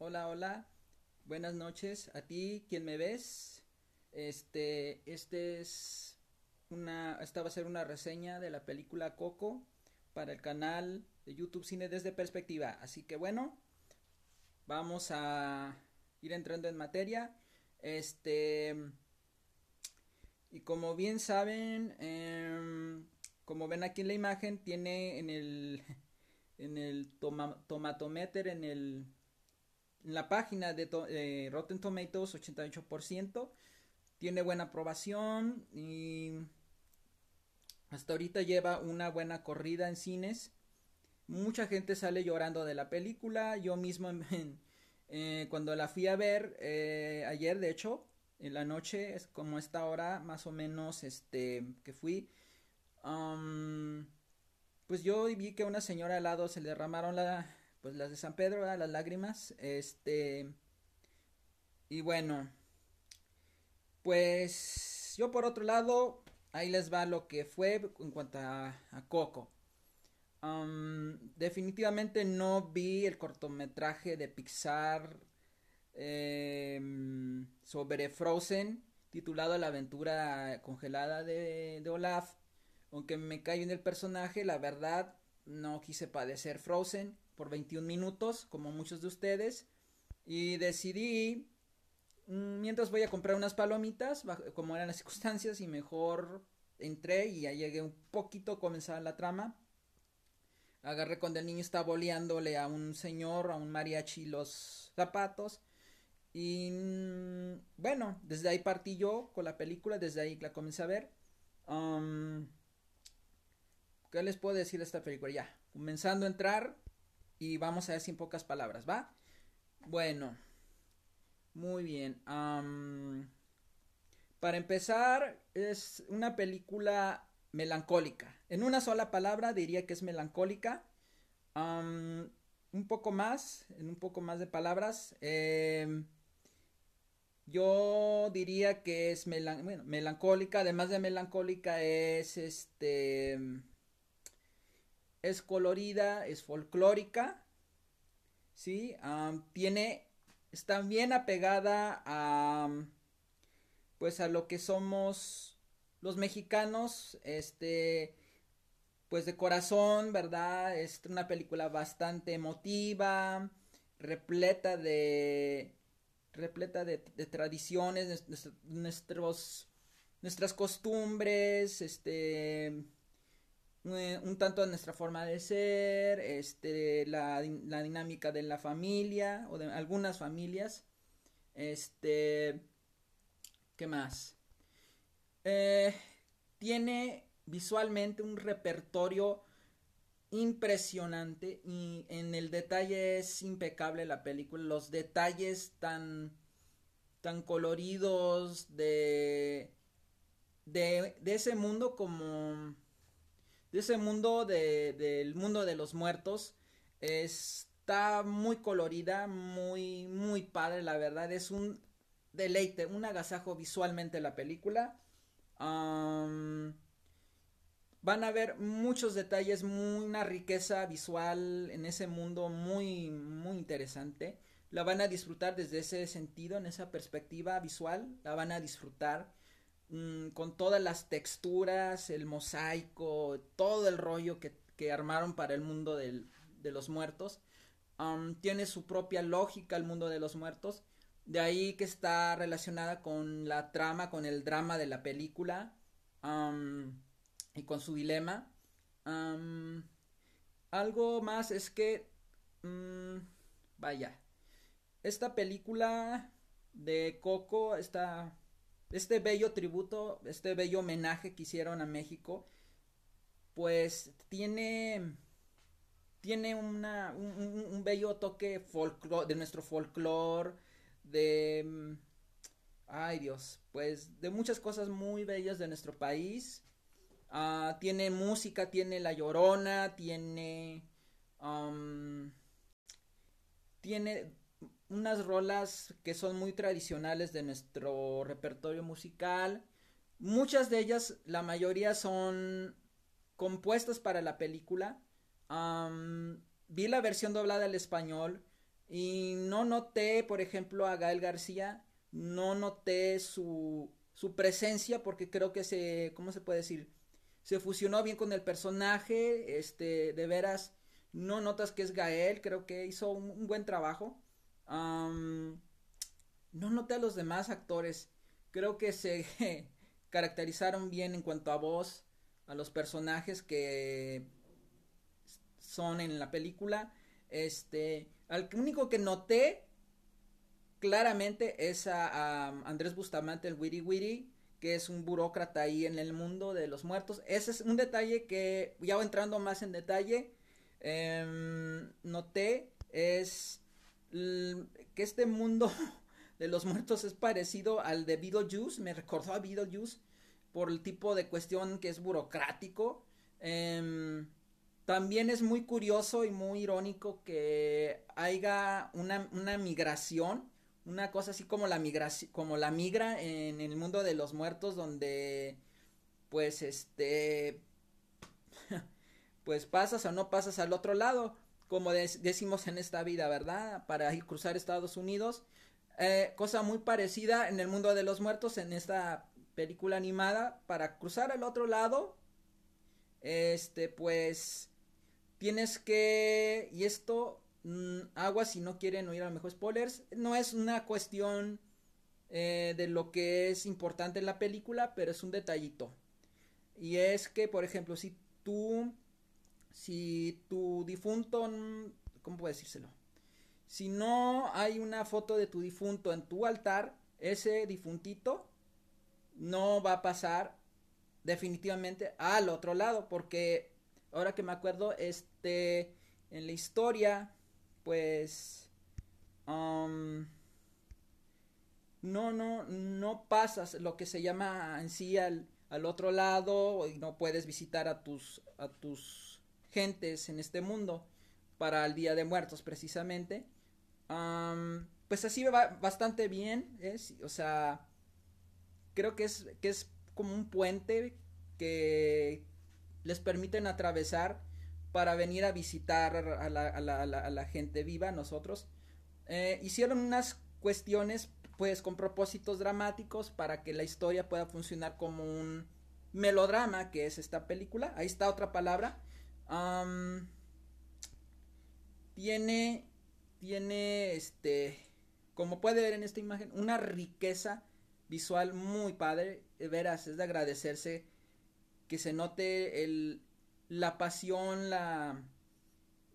Hola, hola. Buenas noches a ti, quien me ves. Este, este es una, esta va a ser una reseña de la película Coco para el canal de YouTube Cine desde Perspectiva. Así que bueno, vamos a ir entrando en materia. Este, y como bien saben, em, como ven aquí en la imagen, tiene en el, en el tomatometer, en el en la página de eh, Rotten Tomatoes, 88%. Tiene buena aprobación y hasta ahorita lleva una buena corrida en cines. Mucha gente sale llorando de la película. Yo mismo eh, cuando la fui a ver eh, ayer, de hecho, en la noche, es como esta hora más o menos este, que fui, pues yo vi que a una señora al lado se le derramaron la, pues las de San Pedro, ¿verdad? las lágrimas, este, y bueno, pues yo por otro lado, ahí les va lo que fue en cuanto a, Coco. definitivamente no vi el cortometraje de Pixar em, sobre Frozen titulado La aventura congelada de, Olaf. Aunque me cae en el personaje, la verdad no quise padecer Frozen por 21 minutos, como muchos de ustedes. Y decidí, mm, mientras voy a comprar unas palomitas, como eran las circunstancias, y mejor entré y ya llegué un poquito comenzaba la trama. Agarré cuando el niño estaba boleándole a un señor, a un mariachi los zapatos. Y mm, bueno, desde ahí partí yo con la película, desde ahí la comencé a ver. Um, ¿Qué les puedo decir de esta película? Ya, comenzando a entrar y vamos a ver sin pocas palabras, ¿va? Bueno, muy bien. para empezar, es una película melancólica. En una sola palabra diría que es melancólica. un poco más, en un poco más de palabras. Em, yo diría que es melancólica, además de melancólica es este es colorida, es folclórica, ¿sí? tiene, está bien apegada a, pues a lo que somos los mexicanos, este, pues de corazón, ¿verdad? Es una película bastante emotiva, repleta de, repleta de, de tradiciones, nuestros, nuestras costumbres, este eh, un tanto de nuestra forma de ser, este, la, la dinámica de la familia o de algunas familias. Este, ¿qué más? Eh, tiene visualmente un repertorio impresionante y en el detalle es impecable la película. Los detalles tan, tan coloridos de, de, de ese mundo como de ese mundo de, del mundo de los muertos. Está muy colorida, muy, muy padre, la verdad. Es un deleite, un agasajo visualmente la película. van a ver muchos detalles, muy, una riqueza visual en ese mundo muy, muy interesante. La van a disfrutar desde ese sentido, en esa perspectiva visual. La van a disfrutar. Mm, con todas las texturas, el mosaico, todo el rollo que, armaron para el mundo de los muertos. Um, tiene su propia lógica el mundo de los muertos. De ahí que está relacionada con la trama, con el drama de la película um, y con su dilema. Um, algo más es que... Mm, vaya. Esta película de Coco, esta este bello tributo, este bello homenaje que hicieron a México, pues tiene, tiene una, un, bello toque folclor, de nuestro folclore, de... Ay Dios, pues de muchas cosas muy bellas de nuestro país. Ah, tiene música, tiene La Llorona, tiene... tiene unas rolas que son muy tradicionales de nuestro repertorio musical. Muchas de ellas, la mayoría son compuestas para la película. vi la versión doblada al español y no noté, por ejemplo, a Gael García, no noté su, presencia porque creo que se, ¿cómo se puede decir? Se fusionó bien con el personaje, este, de veras, no notas que es Gael, creo que hizo un buen trabajo no noté a los demás actores. Creo que se caracterizaron bien en cuanto a voz, a los personajes que son en la película. Este, al único que noté claramente es a, Andrés Bustamante, el Witty Witty. que es un burócrata ahí en el mundo de los muertos. Ese es un detalle que, ya entrando más en detalle, em, noté es que este mundo de los muertos es parecido al de Beetlejuice, me recordó a Beetlejuice por el tipo de cuestión que es burocrático. Em, también es muy curioso y muy irónico que haya una, una migración, una cosa así como la, como la migra en el mundo de los muertos donde pues este pues pasas o no pasas al otro lado como decimos en esta vida, ¿verdad? Para cruzar Estados Unidos. Eh, cosa muy parecida en el mundo de los muertos, en esta película animada, para cruzar al otro lado, este, pues, tienes que, y esto, mm, agua si no quieren oír a lo mejor spoilers, no es una cuestión eh, de lo que es importante en la película, pero es un detallito. Y es que, por ejemplo, si tú si tu difunto, ¿cómo puedo decírselo? Si no hay una foto de tu difunto en tu altar, ese difuntito no va a pasar definitivamente al otro lado, porque ahora que me acuerdo, este, en la historia, pues, um, no, no, no pasas lo que se llama en sí al, al otro lado y no puedes visitar a tus, a tus gentes en este mundo para el Día de Muertos precisamente. pues así va bastante bien, ¿eh? o sea, creo que es, que es como un puente que les permiten atravesar para venir a visitar a la, a gente viva, nosotros. Eh, hicieron unas cuestiones pues con propósitos dramáticos para que la historia pueda funcionar como un melodrama que es esta película. Ahí está otra palabra tiene, tiene, este, como puede ver en esta imagen, una riqueza visual muy padre. veras es de agradecerse que se note la pasión, la,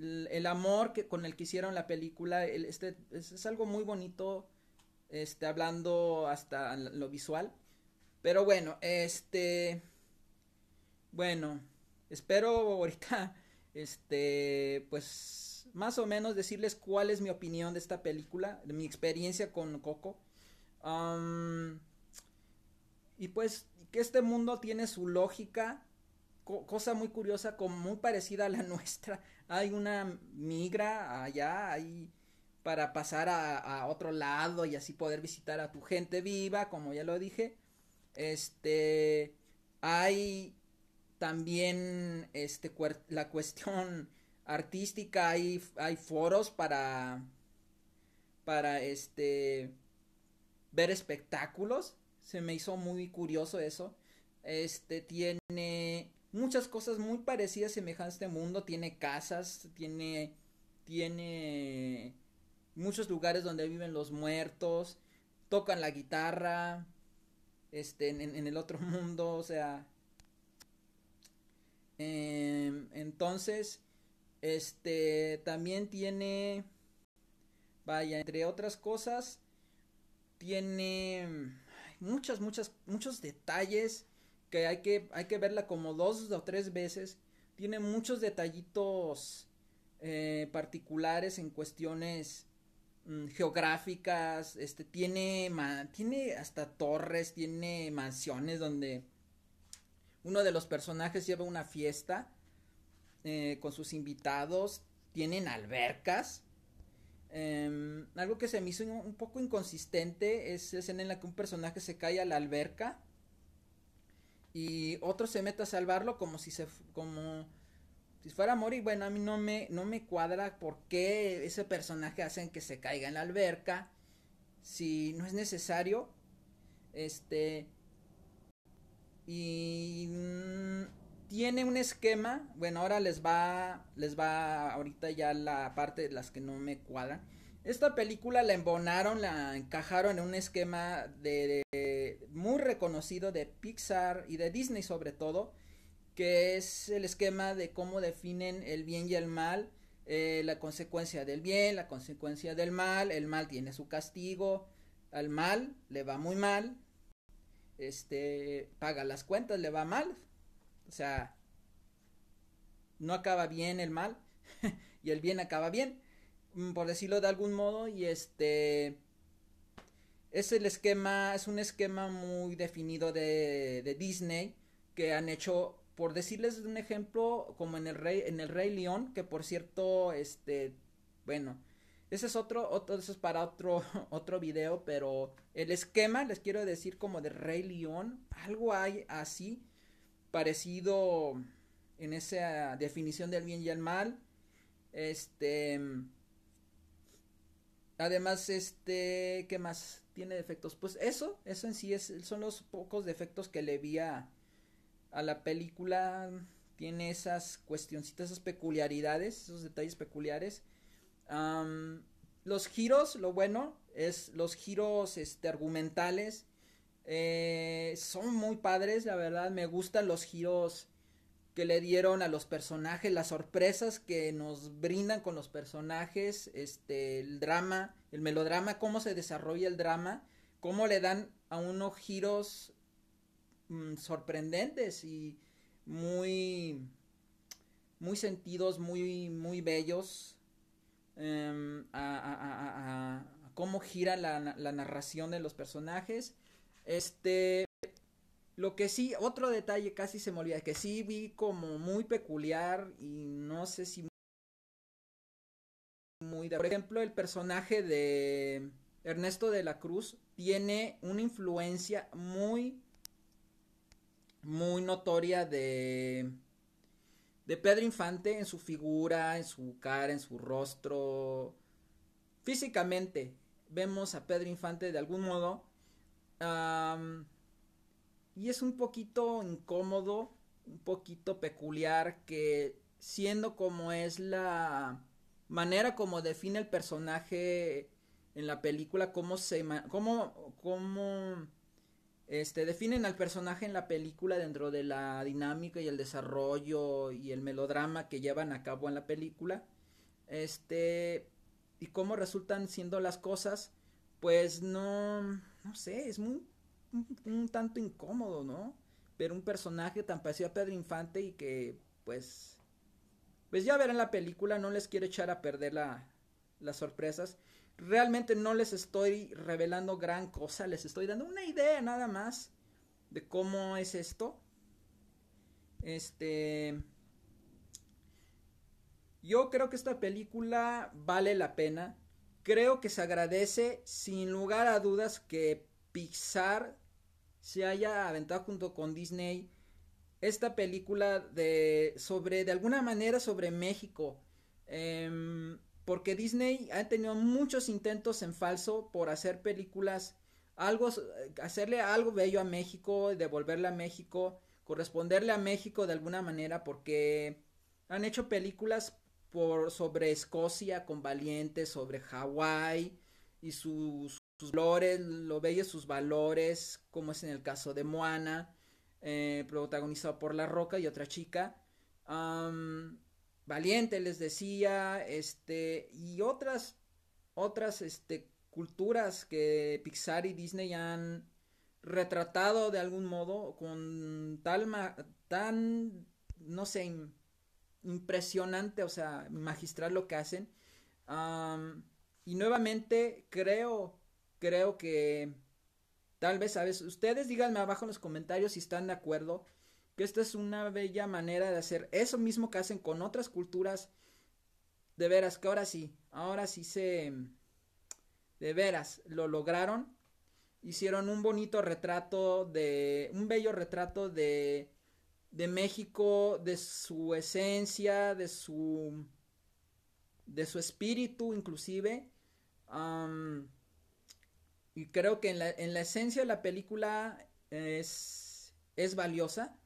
el amor que, con el que hicieron la película. este, es, es, algo muy bonito, este, hablando hasta lo visual. Pero bueno, este, bueno espero ahorita, este, pues más o menos decirles cuál es mi opinión de esta película, de mi experiencia con Coco. y pues que este mundo tiene su lógica, cosa muy curiosa, como muy parecida a la nuestra. Hay una migra allá, hay para pasar a, otro lado y así poder visitar a tu gente viva, como ya lo dije. Este, hay también este, la cuestión artística, hay, hay foros para, para este, ver espectáculos. Se me hizo muy curioso eso. Este tiene muchas cosas muy parecidas, semejantes a este mundo. Tiene casas, tiene, tiene muchos lugares donde viven los muertos, tocan la guitarra, este, en, en el otro mundo, o sea, Em, entonces, este también tiene, vaya, entre otras cosas, tiene mm, muchas, muchas, muchos detalles que hay que, hay que verla como dos o tres veces. Tiene muchos detallitos eh, particulares en cuestiones mm, geográficas, este, tiene, tiene hasta torres, tiene mansiones donde uno de los personajes lleva una fiesta eh, con sus invitados, tienen albercas. Em, algo que se me hizo un poco inconsistente es la escena en la que un personaje se cae a la alberca y otro se mete a salvarlo como si se como si fuera amor y Bueno, a mí no me no me cuadra por qué ese personaje hacen que se caiga en la alberca si no es necesario. Este, y mm, tiene un esquema, bueno, ahora les va, les va ahorita ya la parte de las que no me cuadran. Esta película la embonaron, la encajaron en un esquema de, muy reconocido de Pixar y de Disney sobre todo, que es el esquema de cómo definen el bien y el mal, eh, la consecuencia del bien, la consecuencia del mal, el mal tiene su castigo, al mal le va muy mal, este, paga las cuentas, le va mal. O sea, no acaba bien el mal y el bien acaba bien, mm, por decirlo de algún modo, y este es el esquema, es un esquema muy definido de, Disney que han hecho, por decirles un ejemplo, como en el Rey, en el Rey León, que por cierto, este, bueno, ese es otro, otro eso es para otro, otro video, pero el esquema, les quiero decir, como de Rey León, algo hay así, parecido en esa definición del bien y el mal. Este. Además, este, ¿qué más tiene defectos? Pues eso, eso en sí es, son los pocos defectos que le vi a, a la película. Tiene esas cuestioncitas, esas peculiaridades, esos detalles peculiares los giros, lo bueno, es los giros este, argumentales. Eh, son muy padres, la verdad. Me gustan los giros que le dieron a los personajes, las sorpresas que nos brindan con los personajes, este, el drama, el melodrama, cómo se desarrolla el drama, cómo le dan a uno giros mm, sorprendentes y muy, muy sentidos, muy, muy bellos. Em, a, cómo gira la, narración de los personajes. Este, lo que sí, otro detalle casi se me olvida, que sí vi como muy peculiar y no sé si muy, de... Por ejemplo, el personaje de Ernesto de la Cruz tiene una influencia muy, muy notoria de de Pedro Infante en su figura, en su cara, en su rostro. Físicamente vemos a Pedro Infante de algún modo. y es un poquito incómodo, un poquito peculiar que siendo como es la manera como define el personaje en la película, cómo se... cómo, cómo este, definen al personaje en la película dentro de la dinámica y el desarrollo y el melodrama que llevan a cabo en la película. Este, y cómo resultan siendo las cosas, pues no, no sé, es muy, un, tanto incómodo, ¿no? Ver un personaje tan parecido a Pedro Infante y que, pues, pues ya verán la película, no les quiero echar a perder la, las sorpresas. Realmente no les estoy revelando gran cosa, les estoy dando una idea nada más de cómo es esto. Este. Yo creo que esta película vale la pena. Creo que se agradece, sin lugar a dudas, que Pixar se haya aventado junto con Disney esta película de sobre de alguna manera sobre México. Em, porque Disney ha tenido muchos intentos en falso por hacer películas, algo, hacerle algo bello a México, devolverle a México, corresponderle a México de alguna manera, porque han hecho películas por, sobre Escocia con valientes, sobre Hawái y sus, flores, valores, lo bello sus valores, como es en el caso de Moana, eh, protagonizado por La Roca y otra chica. Valiente les decía, este, y otras, otras, este, culturas que Pixar y Disney han retratado de algún modo con tal, tan, no sé, impresionante, o sea, magistral lo que hacen. y nuevamente creo, creo que tal vez, a ustedes díganme abajo en los comentarios si están de acuerdo que esta es una bella manera de hacer eso mismo que hacen con otras culturas. De veras, que ahora sí, ahora sí se... De veras, lo lograron. Hicieron un bonito retrato de... Un bello retrato de... De México, de su esencia, de su... De su espíritu inclusive. y creo que en la, en la esencia de la película es, es valiosa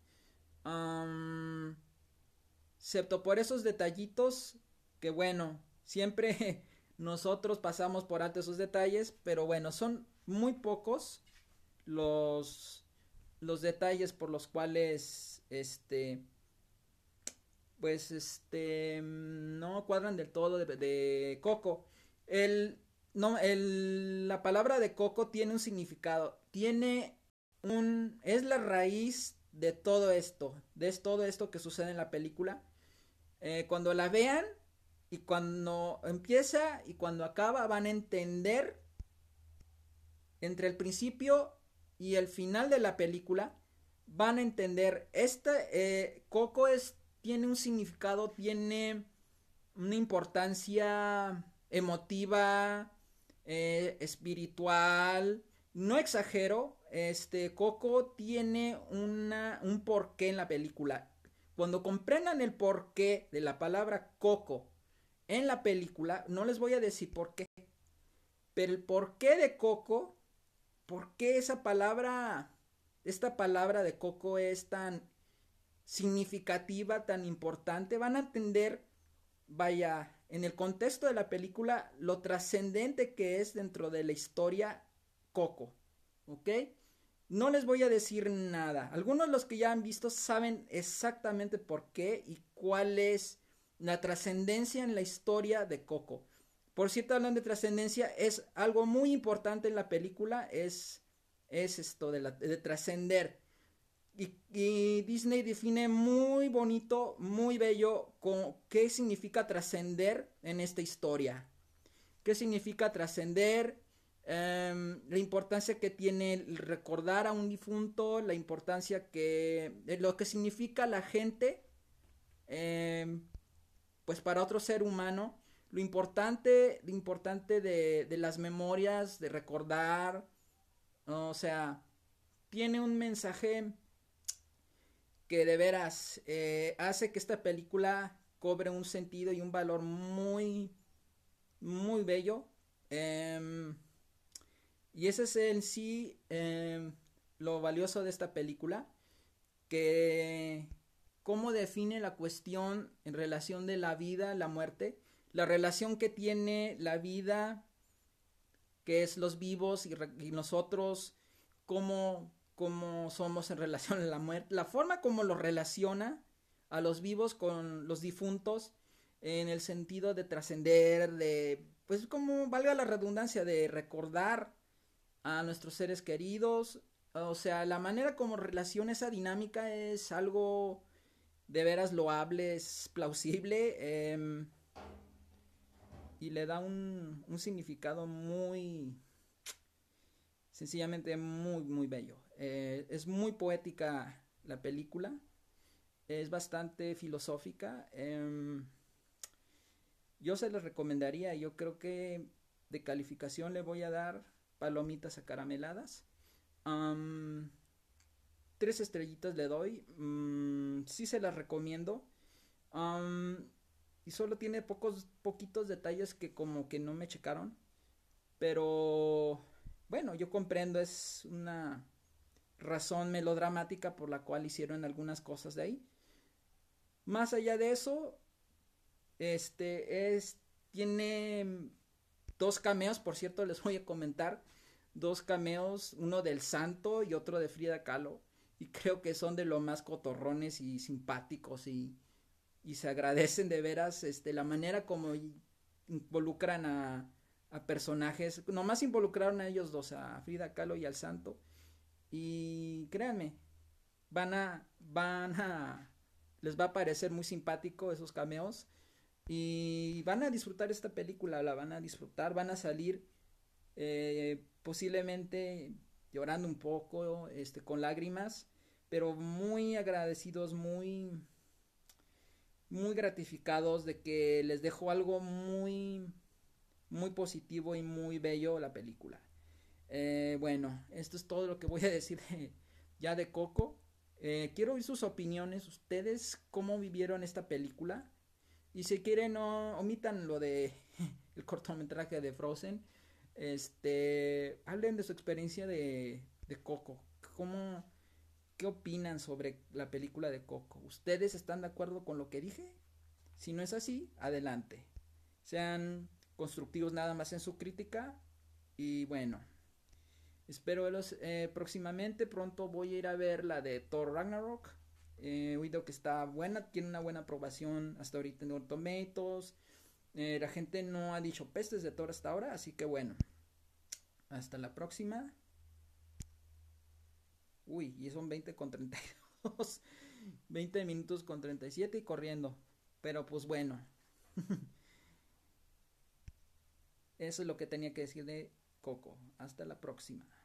excepto por esos detallitos que bueno, siempre nosotros pasamos por alto esos detalles, pero bueno, son muy pocos los, los detalles por los cuales este pues este no cuadran del todo de, de Coco. El no el, la palabra de Coco tiene un significado, tiene un es la raíz de todo esto, de todo esto que sucede en la película. Eh, cuando la vean y cuando empieza y cuando acaba van a entender entre el principio y el final de la película, van a entender, este Coco es, tiene un significado, tiene una importancia emotiva, eh, espiritual, no exagero, este Coco tiene una, un porqué en la película. Cuando comprendan el porqué de la palabra Coco en la película, no les voy a decir por qué, pero el porqué de Coco, por qué esa palabra, esta palabra de Coco es tan significativa, tan importante, van a entender, vaya, en el contexto de la película, lo trascendente que es dentro de la historia Coco, ¿ok? No les voy a decir nada. Algunos de los que ya han visto saben exactamente por qué y cuál es la trascendencia en la historia de Coco. Por cierto, hablando de trascendencia, es algo muy importante en la película, es, es esto de, trascender. Y, Disney define muy bonito, muy bello, qué significa trascender en esta historia. ¿Qué significa trascender? Em, la importancia que tiene recordar a un difunto, la importancia que, eh, lo que significa la gente, em, pues para otro ser humano, lo importante, lo importante de, las memorias, de recordar, o sea, tiene un mensaje que de veras eh, hace que esta película cobre un sentido y un valor muy, muy bello. Em, y ese es en sí em, lo valioso de esta película, que cómo define la cuestión en relación de la vida, la muerte, la relación que tiene la vida, que es los vivos y, nosotros, cómo, somos en relación a la muerte, la forma como lo relaciona a los vivos con los difuntos en el sentido de trascender, de, pues como valga la redundancia, de recordar a nuestros seres queridos. O sea, la manera como relaciona esa dinámica es algo de veras loable, es plausible em, y le da un, significado muy, sencillamente muy, muy bello. Eh, es muy poética la película, es bastante filosófica. Em, yo se les recomendaría, yo creo que de calificación le voy a dar palomitas acarameladas. tres estrellitas le doy. Mm, sí se las recomiendo. y solo tiene pocos, poquitos detalles que como que no me checaron. Pero bueno, yo comprendo, es una razón melodramática por la cual hicieron algunas cosas de ahí. Más allá de eso, este es tiene Dos cameos, por cierto, les voy a comentar. Dos cameos, uno del Santo y otro de Frida Kahlo. Y creo que son de lo más cotorrones y simpáticos y, se agradecen de veras este, la manera como involucran a, a personajes. Nomás involucraron a ellos dos, a Frida Kahlo y al Santo. Y créanme, van a, van a, les va a parecer muy simpático esos cameos. Y van a disfrutar esta película, la van a disfrutar, van a salir eh, posiblemente llorando un poco, este, con lágrimas, pero muy agradecidos, muy, muy gratificados de que les dejó algo muy, muy positivo y muy bello la película. Eh, bueno, esto es todo lo que voy a decir ya de Coco. Eh, quiero oír sus opiniones, ustedes cómo vivieron esta película. Y si quieren, no omitan lo de el cortometraje de Frozen. Este, hablen de su experiencia de, Coco. ¿Cómo, ¿Qué opinan sobre la película de Coco? ¿Ustedes están de acuerdo con lo que dije? Si no es así, adelante. Sean constructivos nada más en su crítica. Y bueno, espero verlos eh, próximamente. Pronto voy a ir a ver la de Thor Ragnarok. Eh, que está buena, tiene una buena aprobación hasta ahorita en Tomatoes. Eh, la gente no ha dicho pestes de Thor hasta ahora, así que bueno. Hasta la próxima. Uy, y son 20 con 32. 20 minutos con 37 y corriendo. Pero pues bueno. Eso es lo que tenía que decir de Coco. Hasta la próxima.